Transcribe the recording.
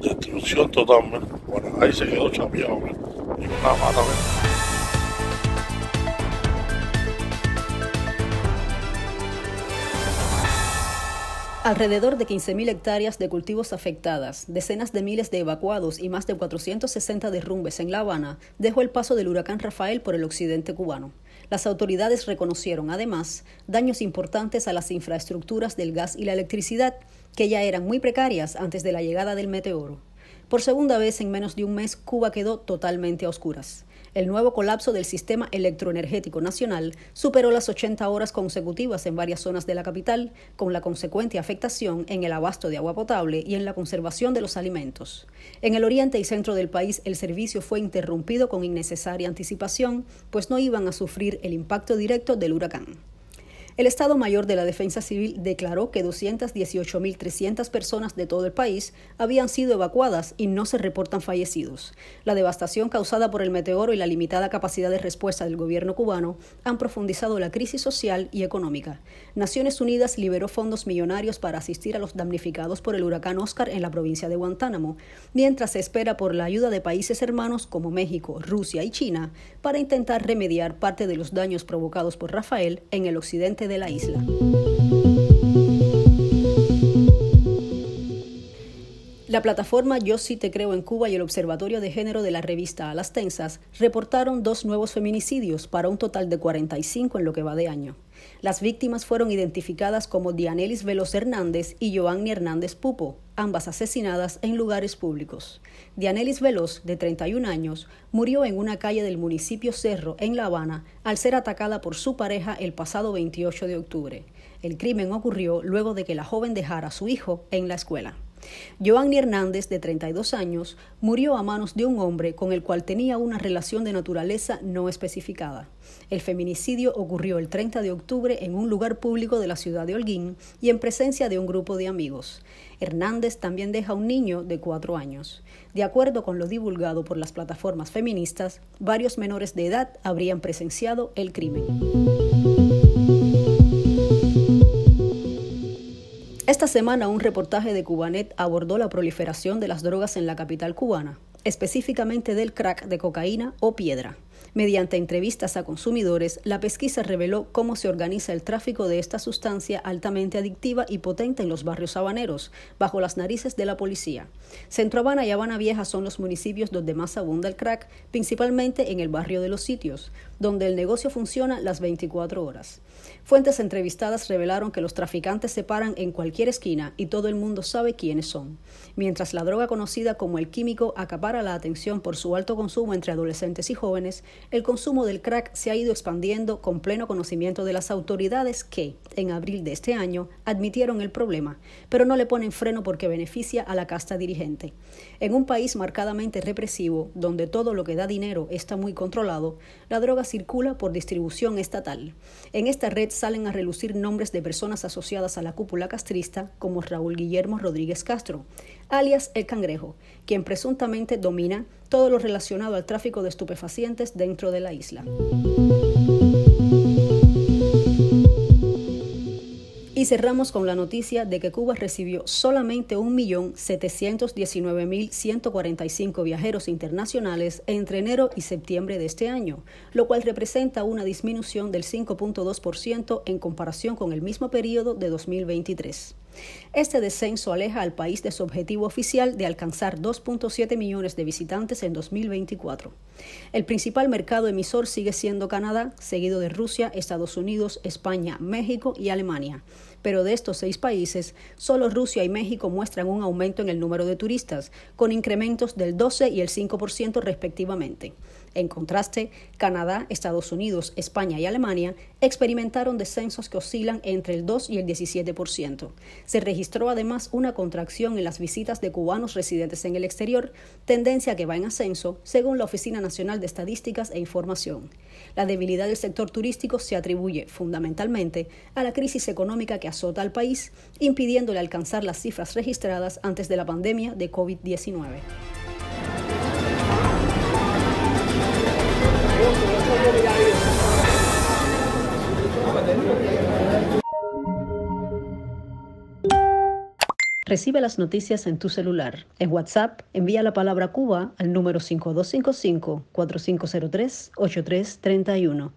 destrucción total. Bueno, ahí se quedó Y Alrededor de 15.000 hectáreas de cultivos afectadas, decenas de miles de evacuados y más de 460 derrumbes en La Habana dejó el paso del huracán Rafael por el occidente cubano. Las autoridades reconocieron, además, daños importantes a las infraestructuras del gas y la electricidad, que ya eran muy precarias antes de la llegada del meteoro. Por segunda vez en menos de un mes, Cuba quedó totalmente a oscuras. El nuevo colapso del sistema electroenergético nacional superó las 80 horas consecutivas en varias zonas de la capital, con la consecuente afectación en el abasto de agua potable y en la conservación de los alimentos. En el oriente y centro del país, el servicio fue interrumpido con innecesaria anticipación, pues no iban a sufrir el impacto directo del huracán. El Estado Mayor de la Defensa Civil declaró que 218.300 personas de todo el país habían sido evacuadas y no se reportan fallecidos. La devastación causada por el meteoro y la limitada capacidad de respuesta del gobierno cubano han profundizado la crisis social y económica. Naciones Unidas liberó fondos millonarios para asistir a los damnificados por el huracán Oscar en la provincia de Guantánamo, mientras se espera por la ayuda de países hermanos como México, Rusia y China para intentar remediar parte de los daños provocados por Rafael en el occidente de la isla. La plataforma Yo sí te creo en Cuba y el Observatorio de Género de la revista A Tensas reportaron dos nuevos feminicidios para un total de 45 en lo que va de año. Las víctimas fueron identificadas como Dianelis Veloz Hernández y Joanny Hernández Pupo, ambas asesinadas en lugares públicos. Dianelis Veloz, de 31 años, murió en una calle del municipio Cerro, en La Habana, al ser atacada por su pareja el pasado 28 de octubre. El crimen ocurrió luego de que la joven dejara a su hijo en la escuela. Joanny Hernández, de 32 años, murió a manos de un hombre con el cual tenía una relación de naturaleza no especificada. El feminicidio ocurrió el 30 de octubre en un lugar público de la ciudad de Holguín y en presencia de un grupo de amigos. Hernández también deja un niño de cuatro años. De acuerdo con lo divulgado por las plataformas feministas, varios menores de edad habrían presenciado el crimen. Esta semana un reportaje de Cubanet abordó la proliferación de las drogas en la capital cubana, específicamente del crack de cocaína o piedra. Mediante entrevistas a consumidores, la pesquisa reveló cómo se organiza el tráfico de esta sustancia altamente adictiva y potente en los barrios habaneros, bajo las narices de la policía. Centro Habana y Habana Vieja son los municipios donde más abunda el crack, principalmente en el barrio de los sitios, donde el negocio funciona las 24 horas. Fuentes entrevistadas revelaron que los traficantes se paran en cualquier esquina y todo el mundo sabe quiénes son. Mientras la droga conocida como el químico acapara la atención por su alto consumo entre adolescentes y jóvenes, el consumo del crack se ha ido expandiendo con pleno conocimiento de las autoridades que, en abril de este año, admitieron el problema, pero no le ponen freno porque beneficia a la casta dirigente. En un país marcadamente represivo, donde todo lo que da dinero está muy controlado, la droga circula por distribución estatal. En esta red salen a relucir nombres de personas asociadas a la cúpula castrista, como Raúl Guillermo Rodríguez Castro, alias El Cangrejo, quien presuntamente domina todo lo relacionado al tráfico de estupefacientes dentro de la isla. Y cerramos con la noticia de que Cuba recibió solamente 1.719.145 viajeros internacionales entre enero y septiembre de este año, lo cual representa una disminución del 5.2% en comparación con el mismo periodo de 2023. Este descenso aleja al país de su objetivo oficial de alcanzar 2.7 millones de visitantes en 2024. El principal mercado emisor sigue siendo Canadá, seguido de Rusia, Estados Unidos, España, México y Alemania. Pero de estos seis países, solo Rusia y México muestran un aumento en el número de turistas, con incrementos del 12 y el 5% respectivamente. En contraste, Canadá, Estados Unidos, España y Alemania experimentaron descensos que oscilan entre el 2 y el 17%. Se registró además una contracción en las visitas de cubanos residentes en el exterior, tendencia que va en ascenso, según la Oficina Nacional de Estadísticas e Información. La debilidad del sector turístico se atribuye fundamentalmente a la crisis económica que azota al país, impidiéndole alcanzar las cifras registradas antes de la pandemia de COVID-19. Recibe las noticias en tu celular. En WhatsApp, envía la palabra Cuba al número 5255-4503-8331.